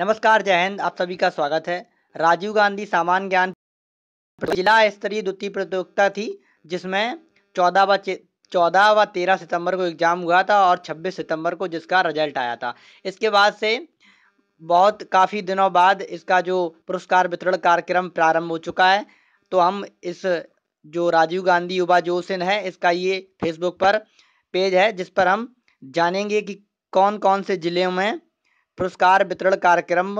नमस्कार जय हिंद आप सभी का स्वागत है राजीव गांधी सामान्य ज्ञान जिला स्तरीय द्वितीय प्रतियोगिता थी जिसमें चौदह व चौदह व तेरह सितंबर को एग्ज़ाम हुआ था और छब्बीस सितंबर को जिसका रिजल्ट आया था इसके बाद से बहुत काफ़ी दिनों बाद इसका जो पुरस्कार वितरण कार्यक्रम प्रारंभ हो चुका है तो हम इस जो राजीव गांधी युवा जोशन है इसका ये फेसबुक पर पेज है जिस पर हम जानेंगे कि कौन कौन से ज़िले में पुरस्कार वितरण कार्यक्रम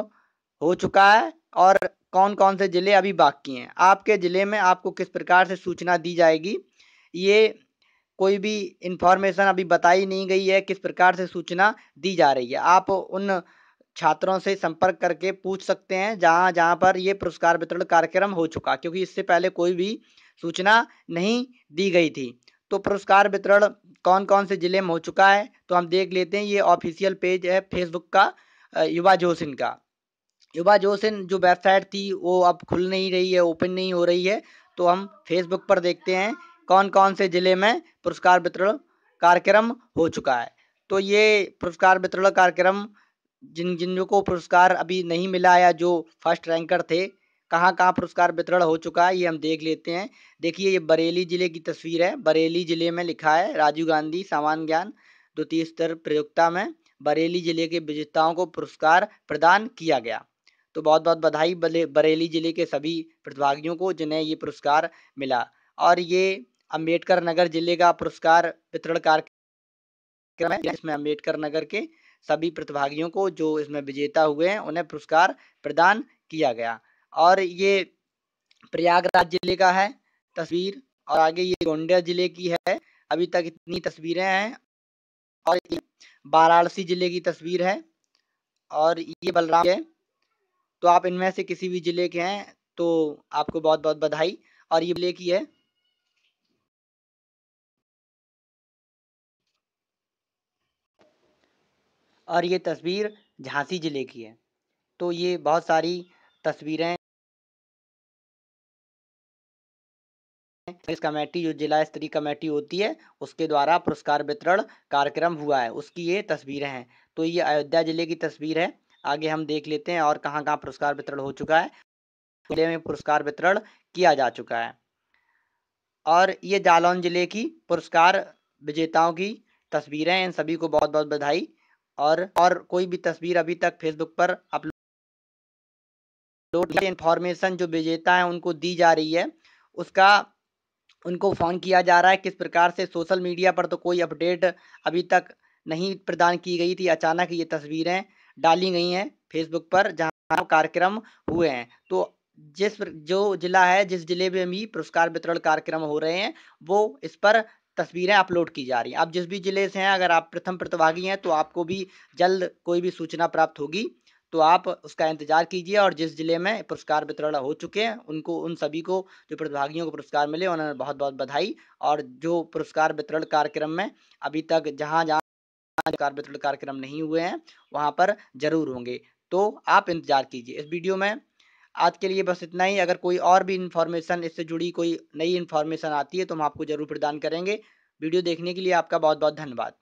हो चुका है और कौन कौन से ज़िले अभी बाकी हैं आपके ज़िले में आपको किस प्रकार से सूचना दी जाएगी ये कोई भी इन्फॉर्मेशन अभी बताई नहीं गई है किस प्रकार से सूचना दी जा रही है आप उन छात्रों से संपर्क करके पूछ सकते हैं जहाँ जहाँ पर ये पुरस्कार वितरण कार्यक्रम हो चुका क्योंकि इससे पहले कोई भी सूचना नहीं दी गई थी तो पुरस्कार वितरण कौन कौन से ज़िले में हो चुका है तो हम देख लेते हैं ये ऑफिशियल पेज है फेसबुक का युवा जोशिन का युवा जोशिन जो वेबसाइट थी वो अब खुल नहीं रही है ओपन नहीं हो रही है तो हम फेसबुक पर देखते हैं कौन कौन से ज़िले में पुरस्कार वितरण कार्यक्रम हो चुका है तो ये पुरस्कार वितरण कार्यक्रम जिन जिन को पुरस्कार अभी नहीं मिला या जो फर्स्ट रैंकर थे कहाँ कहाँ पुरस्कार वितरण हो चुका है ये हम देख लेते हैं देखिए ये बरेली ज़िले की तस्वीर है बरेली ज़िले में लिखा है राजीव गांधी सामान्य ज्ञान द्वितीय स्तर प्रतियोगिता में बरेली ज़िले के विजेताओं को पुरस्कार प्रदान किया गया तो बहुत बहुत बधाई बरेली ज़िले के सभी प्रतिभागियों को जिन्हें ये पुरस्कार मिला और ये अम्बेडकर नगर ज़िले का पुरस्कार वितरण कार्यक्रम है जिसमें अम्बेडकर नगर के सभी प्रतिभागियों को जो इसमें विजेता हुए हैं उन्हें पुरस्कार प्रदान किया गया और ये प्रयागराज जिले का है तस्वीर और आगे ये गोंडिया जिले की है अभी तक इतनी तस्वीरें हैं और ये वाराणसी जिले की तस्वीर है और ये बलराम है तो आप इनमें से किसी भी जिले के हैं तो आपको बहुत बहुत बधाई और ये जिले की है और ये तस्वीर झांसी जिले की है तो ये बहुत सारी तस्वीरें इस कमेटी जो जिला स्तरीय कमेटी होती है उसके द्वारा पुरस्कार वितरण कार्यक्रम हुआ है उसकी ये तस्वीरें हैं तो ये अयोध्या जिले की तस्वीर है आगे हम देख लेते हैं और कहाँ कहाँ पुरस्कार वितरण हो चुका है जिले में पुरस्कार वितरण किया जा चुका है और ये जालौन जिले की पुरस्कार विजेताओं की तस्वीरें हैं इन सभी को बहुत बहुत बधाई और और कोई भी तस्वीर अभी तक फेसबुक पर अपलोड इन्फॉर्मेशन जो विजेता है उनको दी जा रही है उसका उनको फ़ोन किया जा रहा है किस प्रकार से सोशल मीडिया पर तो कोई अपडेट अभी तक नहीं प्रदान की गई थी अचानक ये तस्वीरें डाली गई हैं फेसबुक पर जहाँ कार्यक्रम हुए हैं तो जिस जो जिला है जिस जिले में भी पुरस्कार वितरण कार्यक्रम हो रहे हैं वो इस पर तस्वीरें अपलोड की जा रही हैं आप जिस भी जिले से हैं अगर आप प्रथम प्रतिभागी हैं तो आपको भी जल्द कोई भी सूचना प्राप्त होगी तो आप उसका इंतजार कीजिए और जिस जिले में पुरस्कार वितरण हो चुके हैं उनको उन सभी को जो प्रतिभागियों को पुरस्कार मिले उन्होंने बहुत बहुत बधाई और जो पुरस्कार वितरण कार्यक्रम में अभी तक जहाँ जहाँ पुरस्कार वितरण कार्यक्रम नहीं हुए हैं वहाँ पर जरूर होंगे तो आप इंतजार कीजिए इस वीडियो में आज के लिए बस इतना ही अगर कोई और भी इन्फॉर्मेशन इससे जुड़ी कोई नई इन्फॉर्मेशन आती है तो हम आपको जरूर प्रदान करेंगे वीडियो देखने के लिए आपका बहुत बहुत धन्यवाद